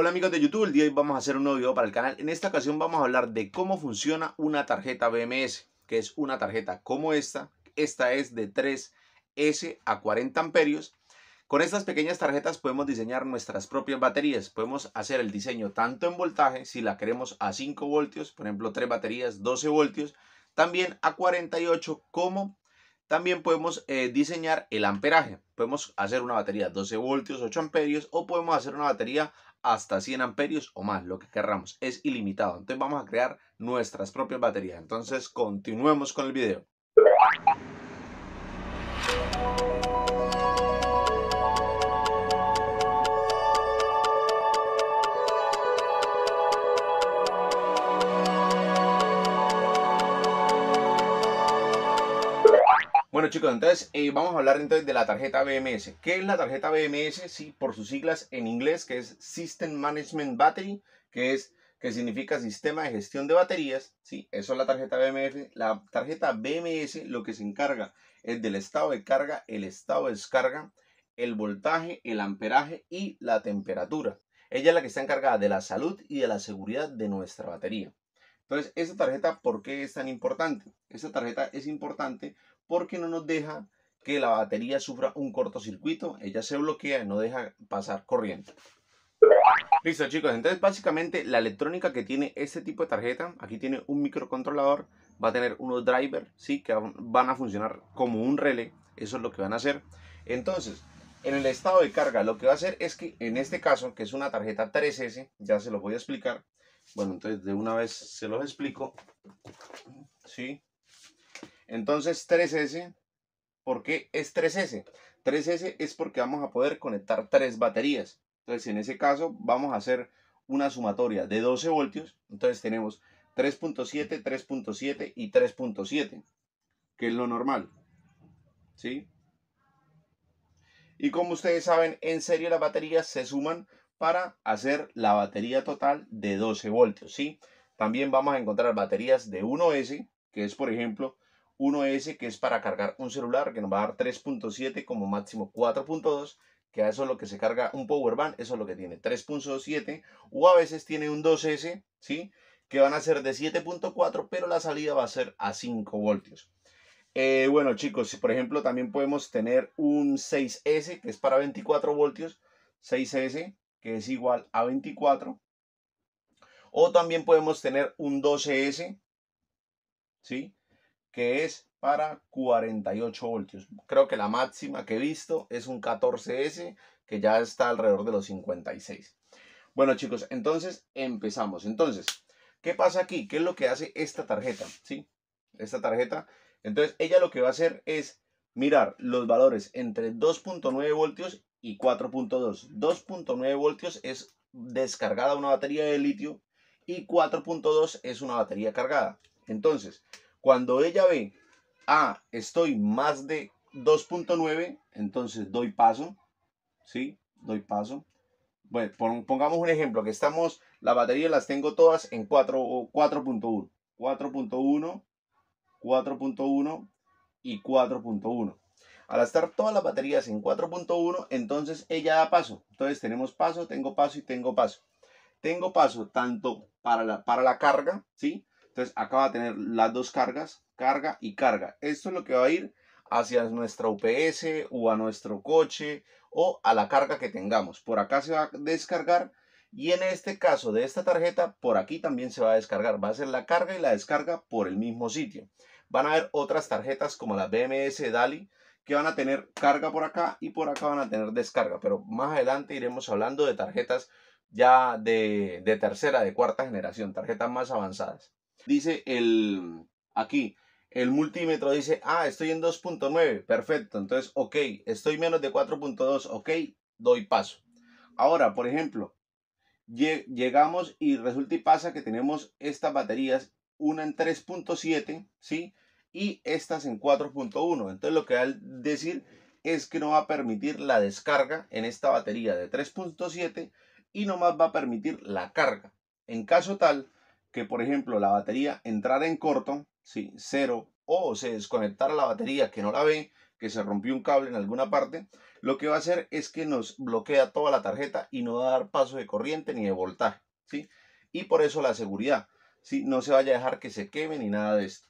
Hola amigos de YouTube, el día de hoy vamos a hacer un nuevo video para el canal. En esta ocasión vamos a hablar de cómo funciona una tarjeta BMS, que es una tarjeta como esta. Esta es de 3S a 40 amperios. Con estas pequeñas tarjetas podemos diseñar nuestras propias baterías. Podemos hacer el diseño tanto en voltaje, si la queremos a 5 voltios, por ejemplo 3 baterías, 12 voltios, también a 48 como también podemos eh, diseñar el amperaje. Podemos hacer una batería 12 voltios, 8 amperios o podemos hacer una batería hasta 100 amperios o más, lo que querramos, es ilimitado. Entonces vamos a crear nuestras propias baterías. Entonces continuemos con el video. chicos, entonces eh, vamos a hablar entonces de la tarjeta BMS. ¿Qué es la tarjeta BMS? Sí, por sus siglas en inglés, que es System Management Battery, que es que significa sistema de gestión de baterías. Sí, eso es la tarjeta BMS. La tarjeta BMS lo que se encarga es del estado de carga, el estado de descarga, el voltaje, el amperaje y la temperatura. Ella es la que está encargada de la salud y de la seguridad de nuestra batería. Entonces, esta tarjeta, ¿por qué es tan importante? Esta tarjeta es importante porque no nos deja que la batería sufra un cortocircuito, ella se bloquea y no deja pasar corriente. Listo chicos, entonces básicamente la electrónica que tiene este tipo de tarjeta, aquí tiene un microcontrolador, va a tener unos drivers, ¿sí? que van a funcionar como un relé, eso es lo que van a hacer. Entonces, en el estado de carga lo que va a hacer es que en este caso, que es una tarjeta 3S, ya se los voy a explicar, bueno entonces de una vez se los explico, ¿sí? Entonces 3S, ¿por qué es 3S? 3S es porque vamos a poder conectar tres baterías. Entonces en ese caso vamos a hacer una sumatoria de 12 voltios. Entonces tenemos 3.7, 3.7 y 3.7, que es lo normal. ¿Sí? Y como ustedes saben, en serie las baterías se suman para hacer la batería total de 12 voltios, ¿sí? También vamos a encontrar baterías de 1S, que es por ejemplo 1 s que es para cargar un celular, que nos va a dar 3.7 como máximo 4.2, que a eso es lo que se carga un power bank, eso es lo que tiene 3.7, o a veces tiene un 2S, ¿sí? Que van a ser de 7.4, pero la salida va a ser a 5 voltios. Eh, bueno, chicos, por ejemplo, también podemos tener un 6S, que es para 24 voltios, 6S, que es igual a 24. O también podemos tener un 12S, ¿sí? que es para 48 voltios. Creo que la máxima que he visto es un 14S que ya está alrededor de los 56. Bueno chicos, entonces empezamos. Entonces, ¿qué pasa aquí? ¿Qué es lo que hace esta tarjeta? ¿Sí? Esta tarjeta. Entonces, ella lo que va a hacer es mirar los valores entre 2.9 voltios y 4.2. 2.9 voltios es descargada una batería de litio y 4.2 es una batería cargada. Entonces, cuando ella ve, ah, estoy más de 2.9, entonces doy paso, ¿sí? Doy paso. Bueno, pongamos un ejemplo, que estamos, las baterías las tengo todas en 4.1, 4.1, 4.1 y 4.1. Al estar todas las baterías en 4.1, entonces ella da paso. Entonces tenemos paso, tengo paso y tengo paso. Tengo paso tanto para la, para la carga, ¿sí? Entonces acá va a tener las dos cargas, carga y carga. Esto es lo que va a ir hacia nuestra UPS o a nuestro coche o a la carga que tengamos. Por acá se va a descargar y en este caso de esta tarjeta, por aquí también se va a descargar. Va a ser la carga y la descarga por el mismo sitio. Van a haber otras tarjetas como la BMS DALI que van a tener carga por acá y por acá van a tener descarga. Pero más adelante iremos hablando de tarjetas ya de, de tercera, de cuarta generación, tarjetas más avanzadas. Dice el, aquí, el multímetro dice, ah, estoy en 2.9, perfecto, entonces, ok, estoy menos de 4.2, ok, doy paso. Ahora, por ejemplo, llegamos y resulta y pasa que tenemos estas baterías, una en 3.7, ¿sí? Y estas en 4.1, entonces lo que va a decir es que no va a permitir la descarga en esta batería de 3.7 y nomás va a permitir la carga. En caso tal que, por ejemplo, la batería entrar en corto, ¿sí? cero, o se desconectara la batería que no la ve, que se rompió un cable en alguna parte, lo que va a hacer es que nos bloquea toda la tarjeta y no va a dar paso de corriente ni de voltaje, ¿sí? Y por eso la seguridad, ¿sí? No se vaya a dejar que se queme ni nada de esto.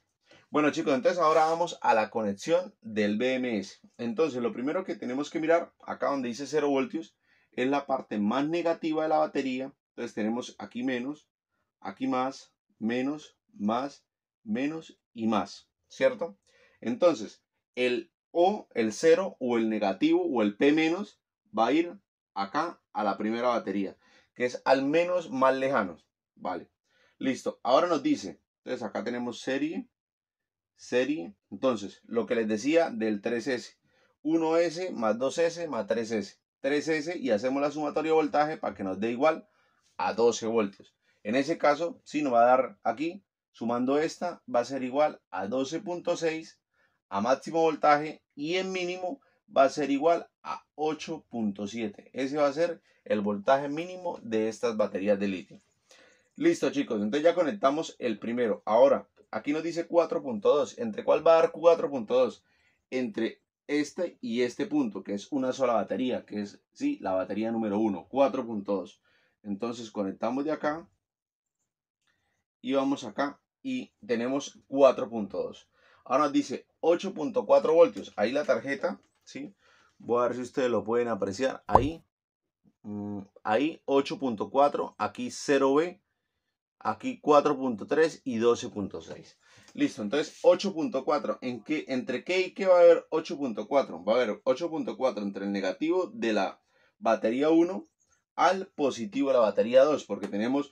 Bueno chicos, entonces ahora vamos a la conexión del BMS. Entonces lo primero que tenemos que mirar, acá donde dice 0 voltios, es la parte más negativa de la batería. Entonces tenemos aquí menos, aquí más, menos, más, menos y más, ¿cierto? Entonces, el O, el 0 o el negativo o el P menos va a ir acá a la primera batería, que es al menos más lejanos, ¿vale? Listo, ahora nos dice, entonces acá tenemos serie, serie, entonces lo que les decía del 3S, 1S más 2S más 3S, 3S y hacemos la sumatoria de voltaje para que nos dé igual a 12 voltios. En ese caso, si nos va a dar aquí, sumando esta, va a ser igual a 12.6 a máximo voltaje y en mínimo va a ser igual a 8.7. Ese va a ser el voltaje mínimo de estas baterías de litio. Listo chicos, entonces ya conectamos el primero. Ahora, aquí nos dice 4.2. ¿Entre cuál va a dar 4.2? Entre este y este punto, que es una sola batería, que es, sí, la batería número 1, 4.2. Entonces conectamos de acá y vamos acá y tenemos 4.2. Ahora nos dice 8.4 voltios. Ahí la tarjeta, ¿sí? Voy a ver si ustedes lo pueden apreciar. Ahí, mm, ahí 8.4, aquí 0B, aquí 4.3 y 12.6. Listo, entonces 8.4, ¿en qué, ¿entre qué y qué va a haber 8.4? Va a haber 8.4 entre el negativo de la batería 1 al positivo de la batería 2, porque tenemos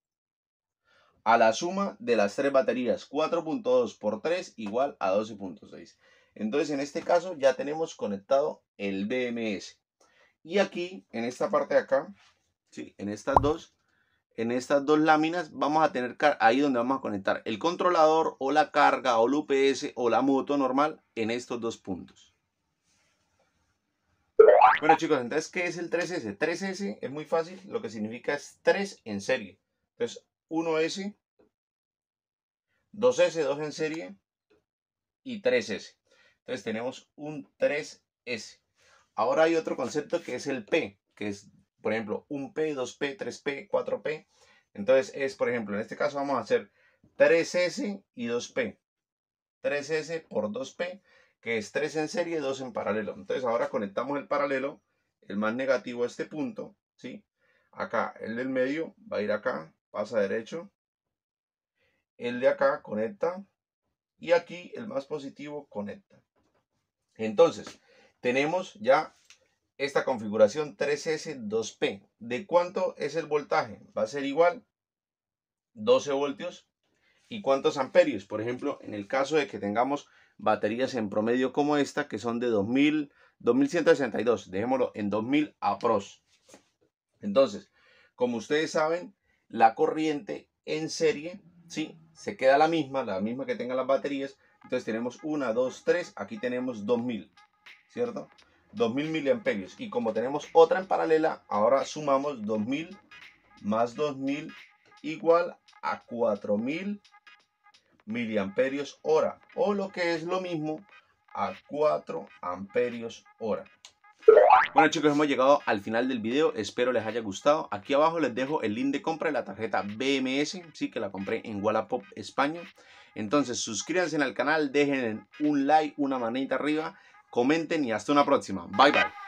a la suma de las tres baterías. 4.2 por 3 igual a 12.6. Entonces en este caso ya tenemos conectado el BMS. Y aquí, en esta parte de acá, sí, en estas dos, en estas dos láminas vamos a tener ahí donde vamos a conectar el controlador o la carga o el UPS o la moto normal en estos dos puntos. Bueno chicos, entonces ¿qué es el 3S? 3S es muy fácil, lo que significa es 3 en serie. Entonces 1S, 2S, 2 en serie y 3S. Entonces tenemos un 3S. Ahora hay otro concepto que es el P, que es, por ejemplo, 1P, 2P, 3P, 4P. Entonces es, por ejemplo, en este caso vamos a hacer 3S y 2P. 3S por 2P, que es 3 en serie, 2 en paralelo. Entonces ahora conectamos el paralelo, el más negativo a este punto, ¿sí? Acá, el del medio va a ir acá, pasa derecho. El de acá conecta. Y aquí el más positivo conecta. Entonces, tenemos ya esta configuración 3S2P. ¿De cuánto es el voltaje? Va a ser igual 12 voltios y cuántos amperios. Por ejemplo, en el caso de que tengamos baterías en promedio como esta, que son de 2000, 2162, dejémoslo en 2000 a pros. Entonces, como ustedes saben, la corriente en serie, ¿sí? Se queda la misma, la misma que tengan las baterías. Entonces tenemos 1, 2, 3, aquí tenemos 2000, ¿cierto? 2000 miliamperios. Y como tenemos otra en paralela, ahora sumamos 2000 más 2000 igual a 4000 miliamperios hora. O lo que es lo mismo a 4 amperios hora. Bueno chicos, hemos llegado al final del video, espero les haya gustado. Aquí abajo les dejo el link de compra de la tarjeta BMS, sí, que la compré en Wallapop España. Entonces suscríbanse al canal, dejen un like, una manita arriba, comenten y hasta una próxima. Bye bye.